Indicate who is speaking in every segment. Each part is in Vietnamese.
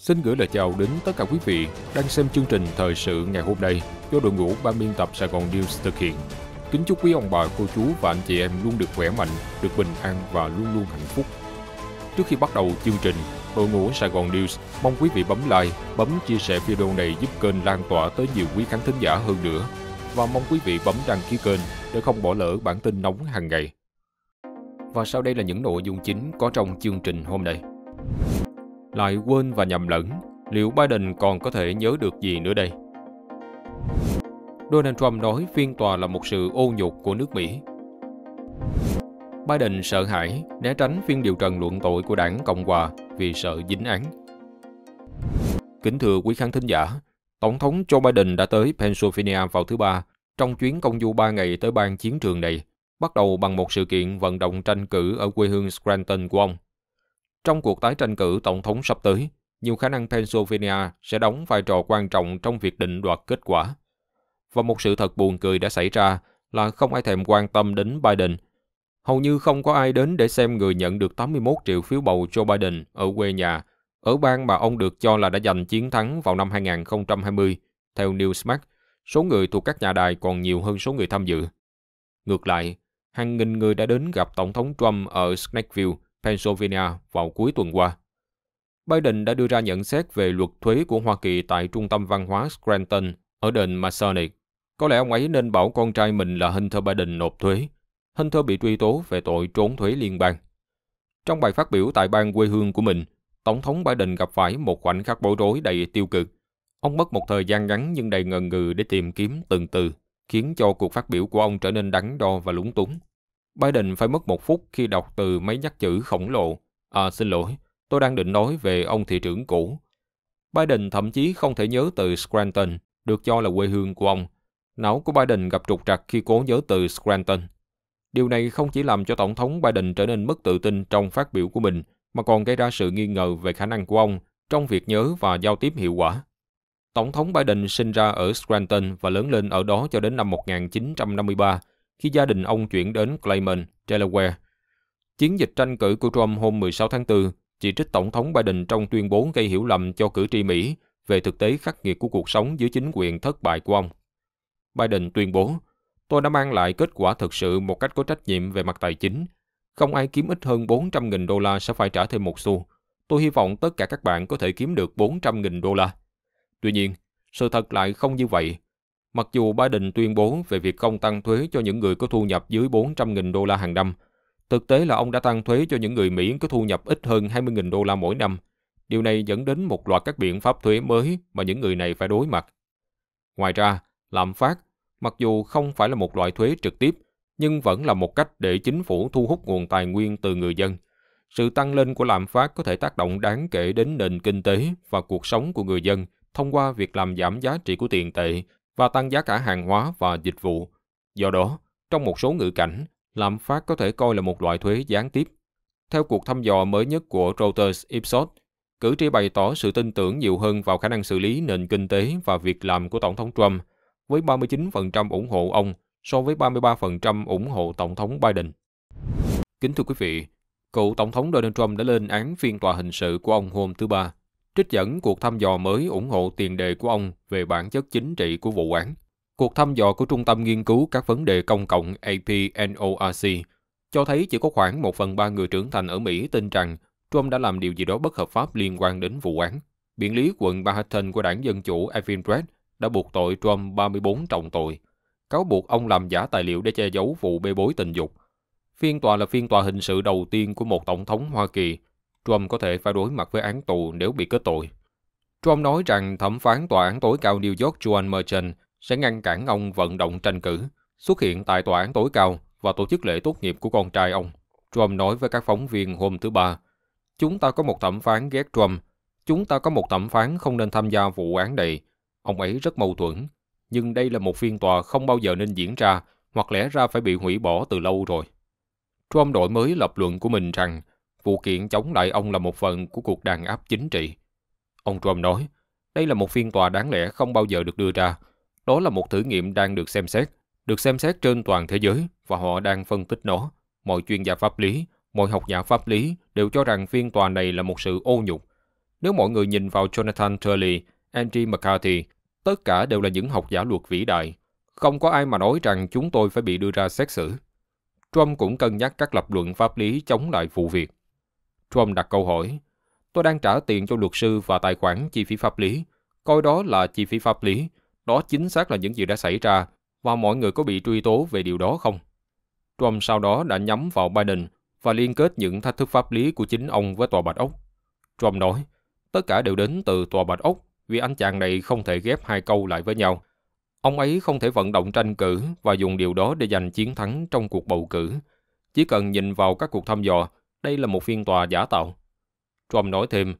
Speaker 1: Xin gửi lời chào đến tất cả quý vị đang xem chương trình Thời sự ngày hôm nay do đội ngũ ban biên tập Sài Gòn News thực hiện. Kính chúc quý ông bà, cô chú và anh chị em luôn được khỏe mạnh, được bình an và luôn luôn hạnh phúc. Trước khi bắt đầu chương trình, đội ngũ Sài Gòn News mong quý vị bấm like, bấm chia sẻ video này giúp kênh lan tỏa tới nhiều quý khán thính giả hơn nữa và mong quý vị bấm đăng ký kênh để không bỏ lỡ bản tin nóng hàng ngày. Và sau đây là những nội dung chính có trong chương trình hôm nay lại quên và nhầm lẫn liệu Biden còn có thể nhớ được gì nữa đây? Donald Trump nói phiên tòa là một sự ô nhục của nước Mỹ. Biden sợ hãi né tránh phiên điều trần luận tội của đảng Cộng hòa vì sợ dính án. Kính thưa quý khán thính giả, Tổng thống Joe Biden đã tới Pennsylvania vào thứ Ba trong chuyến công du 3 ngày tới bang chiến trường này, bắt đầu bằng một sự kiện vận động tranh cử ở quê hương Scranton của ông. Trong cuộc tái tranh cử tổng thống sắp tới, nhiều khả năng Pennsylvania sẽ đóng vai trò quan trọng trong việc định đoạt kết quả. Và một sự thật buồn cười đã xảy ra là không ai thèm quan tâm đến Biden. Hầu như không có ai đến để xem người nhận được 81 triệu phiếu bầu cho Biden ở quê nhà, ở bang mà ông được cho là đã giành chiến thắng vào năm 2020. Theo Newsmax, số người thuộc các nhà đài còn nhiều hơn số người tham dự. Ngược lại, hàng nghìn người đã đến gặp Tổng thống Trump ở Snakeville Pennsylvania vào cuối tuần qua. Biden đã đưa ra nhận xét về luật thuế của Hoa Kỳ tại trung tâm văn hóa Scranton ở đền Masonic. Có lẽ ông ấy nên bảo con trai mình là Hunter Biden nộp thuế. Hunter bị truy tố về tội trốn thuế liên bang. Trong bài phát biểu tại bang quê hương của mình, Tổng thống Biden gặp phải một khoảnh khắc bối rối đầy tiêu cực. Ông mất một thời gian ngắn nhưng đầy ngần ngừ để tìm kiếm từng từ, khiến cho cuộc phát biểu của ông trở nên đắn đo và lúng túng. Biden phải mất một phút khi đọc từ mấy nhắc chữ khổng lồ. À xin lỗi, tôi đang định nói về ông thị trưởng cũ. Biden thậm chí không thể nhớ từ Scranton, được cho là quê hương của ông. Não của Biden gặp trục trặc khi cố nhớ từ Scranton. Điều này không chỉ làm cho Tổng thống Biden trở nên mất tự tin trong phát biểu của mình, mà còn gây ra sự nghi ngờ về khả năng của ông trong việc nhớ và giao tiếp hiệu quả. Tổng thống Biden sinh ra ở Scranton và lớn lên ở đó cho đến năm 1953 khi gia đình ông chuyển đến Clayman, Delaware. Chiến dịch tranh cử của Trump hôm 16 tháng 4 chỉ trích Tổng thống Biden trong tuyên bố gây hiểu lầm cho cử tri Mỹ về thực tế khắc nghiệt của cuộc sống dưới chính quyền thất bại của ông. Biden tuyên bố, tôi đã mang lại kết quả thực sự một cách có trách nhiệm về mặt tài chính. Không ai kiếm ít hơn 400.000 đô la sẽ phải trả thêm một xu. Tôi hy vọng tất cả các bạn có thể kiếm được 400.000 đô la. Tuy nhiên, sự thật lại không như vậy Mặc dù Biden tuyên bố về việc không tăng thuế cho những người có thu nhập dưới 400.000 đô la hàng năm, thực tế là ông đã tăng thuế cho những người Mỹ có thu nhập ít hơn 20.000 đô la mỗi năm. Điều này dẫn đến một loạt các biện pháp thuế mới mà những người này phải đối mặt. Ngoài ra, lạm phát, mặc dù không phải là một loại thuế trực tiếp, nhưng vẫn là một cách để chính phủ thu hút nguồn tài nguyên từ người dân. Sự tăng lên của lạm phát có thể tác động đáng kể đến nền kinh tế và cuộc sống của người dân thông qua việc làm giảm giá trị của tiền tệ và tăng giá cả hàng hóa và dịch vụ. Do đó, trong một số ngữ cảnh, lạm phát có thể coi là một loại thuế gián tiếp. Theo cuộc thăm dò mới nhất của Reuters Ipsos, cử tri bày tỏ sự tin tưởng nhiều hơn vào khả năng xử lý nền kinh tế và việc làm của Tổng thống Trump, với 39% ủng hộ ông so với 33% ủng hộ Tổng thống Biden. Kính thưa quý vị, cựu Tổng thống Donald Trump đã lên án phiên tòa hình sự của ông hôm thứ Ba trích dẫn cuộc thăm dò mới ủng hộ tiền đề của ông về bản chất chính trị của vụ án. Cuộc thăm dò của Trung tâm Nghiên cứu các vấn đề công cộng APNORC cho thấy chỉ có khoảng 1 phần 3 người trưởng thành ở Mỹ tin rằng Trump đã làm điều gì đó bất hợp pháp liên quan đến vụ án. Biện lý quận Manhattan của đảng Dân Chủ Evan Brett đã buộc tội Trump 34 trọng tội, cáo buộc ông làm giả tài liệu để che giấu vụ bê bối tình dục. Phiên tòa là phiên tòa hình sự đầu tiên của một tổng thống Hoa Kỳ Trump có thể phải đối mặt với án tù nếu bị kết tội. Trump nói rằng thẩm phán tòa án tối cao New York Joan Merchant sẽ ngăn cản ông vận động tranh cử, xuất hiện tại tòa án tối cao và tổ chức lễ tốt nghiệp của con trai ông. Trump nói với các phóng viên hôm thứ Ba, Chúng ta có một thẩm phán ghét Trump, chúng ta có một thẩm phán không nên tham gia vụ án này. Ông ấy rất mâu thuẫn, nhưng đây là một phiên tòa không bao giờ nên diễn ra hoặc lẽ ra phải bị hủy bỏ từ lâu rồi. Trump đổi mới lập luận của mình rằng Vụ kiện chống lại ông là một phần của cuộc đàn áp chính trị. Ông Trump nói, đây là một phiên tòa đáng lẽ không bao giờ được đưa ra. Đó là một thử nghiệm đang được xem xét, được xem xét trên toàn thế giới và họ đang phân tích nó. Mọi chuyên gia pháp lý, mọi học giả pháp lý đều cho rằng phiên tòa này là một sự ô nhục. Nếu mọi người nhìn vào Jonathan Turley, Angie McCarthy, tất cả đều là những học giả luật vĩ đại. Không có ai mà nói rằng chúng tôi phải bị đưa ra xét xử. Trump cũng cân nhắc các lập luận pháp lý chống lại vụ việc. Trump đặt câu hỏi. Tôi đang trả tiền cho luật sư và tài khoản chi phí pháp lý. Coi đó là chi phí pháp lý. Đó chính xác là những gì đã xảy ra và mọi người có bị truy tố về điều đó không? Trump sau đó đã nhắm vào Biden và liên kết những thách thức pháp lý của chính ông với Tòa Bạch Ốc. Trump nói, tất cả đều đến từ Tòa Bạch Ốc vì anh chàng này không thể ghép hai câu lại với nhau. Ông ấy không thể vận động tranh cử và dùng điều đó để giành chiến thắng trong cuộc bầu cử. Chỉ cần nhìn vào các cuộc thăm dò, đây là một phiên tòa giả tạo. Trump nói thêm,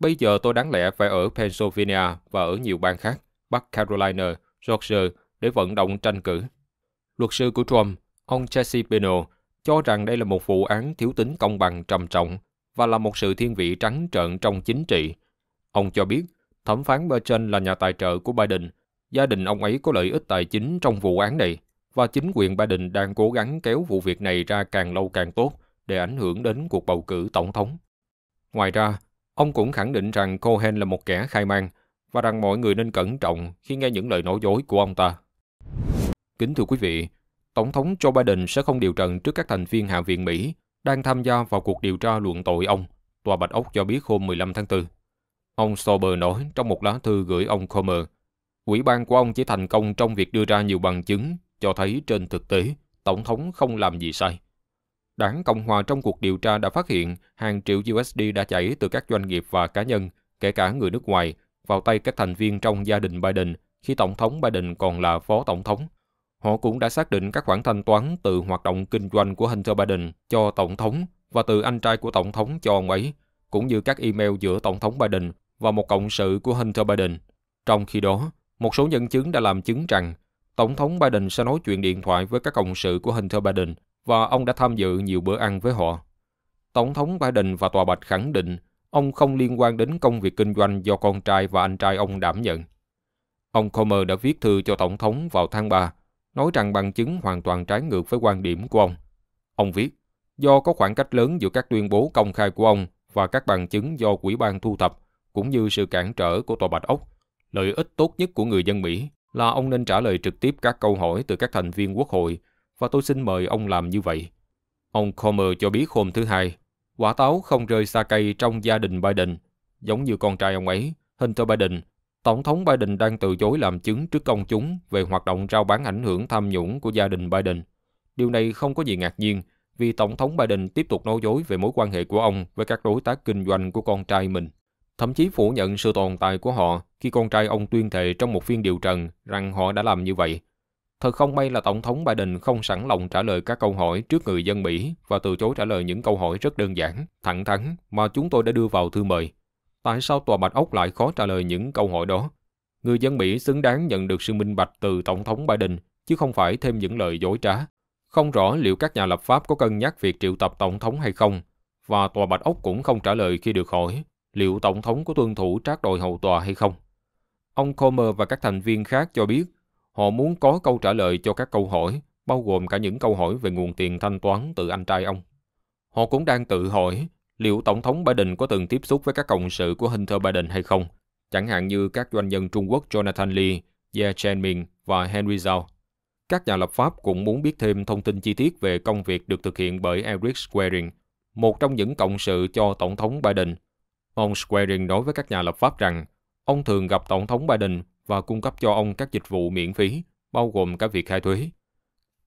Speaker 1: bây giờ tôi đáng lẽ phải ở Pennsylvania và ở nhiều bang khác, Bắc Carolina, Georgia để vận động tranh cử. Luật sư của Trump, ông Jesse Pino, cho rằng đây là một vụ án thiếu tính công bằng trầm trọng và là một sự thiên vị trắng trợn trong chính trị. Ông cho biết, thẩm phán Merchant là nhà tài trợ của Biden, gia đình ông ấy có lợi ích tài chính trong vụ án này và chính quyền Biden đang cố gắng kéo vụ việc này ra càng lâu càng tốt để ảnh hưởng đến cuộc bầu cử tổng thống. Ngoài ra, ông cũng khẳng định rằng Cohen là một kẻ khai man và rằng mọi người nên cẩn trọng khi nghe những lời nói dối của ông ta. Kính thưa quý vị, Tổng thống Joe Biden sẽ không điều trần trước các thành viên Hạ viện Mỹ đang tham gia vào cuộc điều tra luận tội ông, Tòa Bạch Ốc cho biết hôm 15 tháng 4. Ông Sober nói trong một lá thư gửi ông Comer, quỹ ban của ông chỉ thành công trong việc đưa ra nhiều bằng chứng cho thấy trên thực tế Tổng thống không làm gì sai. Đảng Cộng hòa trong cuộc điều tra đã phát hiện hàng triệu USD đã chảy từ các doanh nghiệp và cá nhân, kể cả người nước ngoài, vào tay các thành viên trong gia đình Biden khi Tổng thống Biden còn là Phó Tổng thống. Họ cũng đã xác định các khoản thanh toán từ hoạt động kinh doanh của Hunter Biden cho Tổng thống và từ anh trai của Tổng thống cho ông ấy, cũng như các email giữa Tổng thống Biden và một cộng sự của Hunter Biden. Trong khi đó, một số nhân chứng đã làm chứng rằng Tổng thống Biden sẽ nói chuyện điện thoại với các cộng sự của Hunter Biden và ông đã tham dự nhiều bữa ăn với họ. Tổng thống Biden và Tòa Bạch khẳng định ông không liên quan đến công việc kinh doanh do con trai và anh trai ông đảm nhận. Ông Comer đã viết thư cho Tổng thống vào tháng 3, nói rằng bằng chứng hoàn toàn trái ngược với quan điểm của ông. Ông viết, do có khoảng cách lớn giữa các tuyên bố công khai của ông và các bằng chứng do quỹ ban thu thập, cũng như sự cản trở của Tòa Bạch Ốc, lợi ích tốt nhất của người dân Mỹ là ông nên trả lời trực tiếp các câu hỏi từ các thành viên quốc hội và tôi xin mời ông làm như vậy. Ông Comer cho biết hôm thứ hai, quả táo không rơi xa cây trong gia đình Biden, giống như con trai ông ấy, Hunter Biden. Tổng thống Biden đang từ chối làm chứng trước công chúng về hoạt động rao bán ảnh hưởng tham nhũng của gia đình Biden. Điều này không có gì ngạc nhiên vì Tổng thống Biden tiếp tục nói dối về mối quan hệ của ông với các đối tác kinh doanh của con trai mình. Thậm chí phủ nhận sự tồn tại của họ khi con trai ông tuyên thệ trong một phiên điều trần rằng họ đã làm như vậy Thật không may là Tổng thống Biden không sẵn lòng trả lời các câu hỏi trước người dân Mỹ và từ chối trả lời những câu hỏi rất đơn giản, thẳng thắn mà chúng tôi đã đưa vào thư mời. Tại sao Tòa Bạch Ốc lại khó trả lời những câu hỏi đó? Người dân Mỹ xứng đáng nhận được sự minh bạch từ Tổng thống Biden, chứ không phải thêm những lời dối trá. Không rõ liệu các nhà lập pháp có cân nhắc việc triệu tập Tổng thống hay không, và Tòa Bạch Ốc cũng không trả lời khi được hỏi liệu Tổng thống có tuân thủ trác đội hầu tòa hay không. Ông Comer và các thành viên khác cho biết Họ muốn có câu trả lời cho các câu hỏi, bao gồm cả những câu hỏi về nguồn tiền thanh toán từ anh trai ông. Họ cũng đang tự hỏi liệu Tổng thống Biden có từng tiếp xúc với các cộng sự của Hunter Biden hay không, chẳng hạn như các doanh nhân Trung Quốc Jonathan Lee, Ye Chen Ming và Henry Zhao. Các nhà lập pháp cũng muốn biết thêm thông tin chi tiết về công việc được thực hiện bởi Eric Squaring, một trong những cộng sự cho Tổng thống Biden. Ông Squaring nói với các nhà lập pháp rằng ông thường gặp Tổng thống Biden và cung cấp cho ông các dịch vụ miễn phí, bao gồm cả việc khai thuế.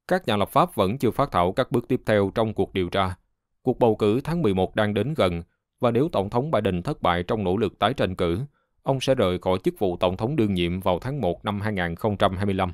Speaker 1: Các nhà lập pháp vẫn chưa phát thảo các bước tiếp theo trong cuộc điều tra. Cuộc bầu cử tháng 11 đang đến gần và nếu Tổng thống Biden thất bại trong nỗ lực tái tranh cử, ông sẽ rời khỏi chức vụ Tổng thống đương nhiệm vào tháng 1 năm 2025.